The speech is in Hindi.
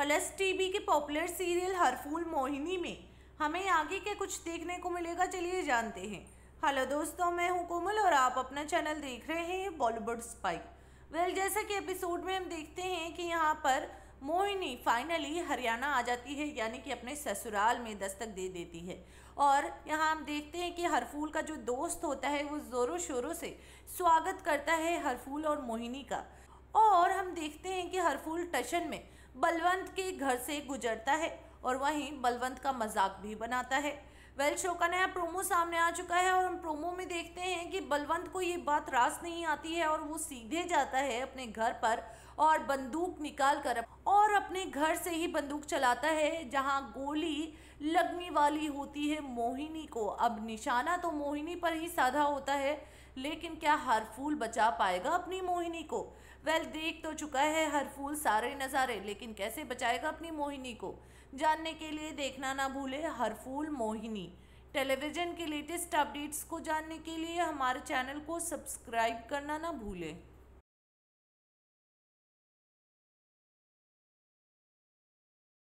कलर्स टीवी के पॉपुलर सीरियल हर फूल मोहिनी में हमें आगे क्या कुछ देखने को मिलेगा चलिए जानते हैं हेलो दोस्तों मैं हूं कोमल और आप अपना चैनल देख रहे हैं बॉलीवुड स्पाइक वेल जैसा कि एपिसोड में हम देखते हैं कि यहाँ पर मोहिनी फाइनली हरियाणा आ जाती है यानी कि अपने ससुराल में दस्तक दे देती है और यहाँ हम देखते हैं कि हरफूल का जो दोस्त होता है वो ज़ोरों शोरों से स्वागत करता है हरफूल और मोहिनी का और हम देखते हैं कि हरफूल टशन में बलवंत के घर से गुजरता है और वहीं बलवंत का मजाक भी बनाता है वेल शो का नया प्रोमो सामने आ चुका है और हम प्रोमो में देखते हैं कि बलवंत को ये बात रास नहीं आती है और वो सीधे जाता है अपने घर पर और बंदूक निकाल कर और अपने घर से ही बंदूक चलाता है जहां गोली लगने वाली होती है मोहिनी को अब निशाना तो मोहिनी पर ही साधा होता है लेकिन क्या हर फूल बचा पाएगा अपनी मोहिनी को वेल देख तो चुका है हर फूल सारे नज़ारे लेकिन कैसे बचाएगा अपनी मोहिनी को जानने के लिए देखना ना भूले हर फूल मोहिनी टेलीविज़न के लेटेस्ट अपडेट्स को जानने के लिए हमारे चैनल को सब्सक्राइब करना ना भूलें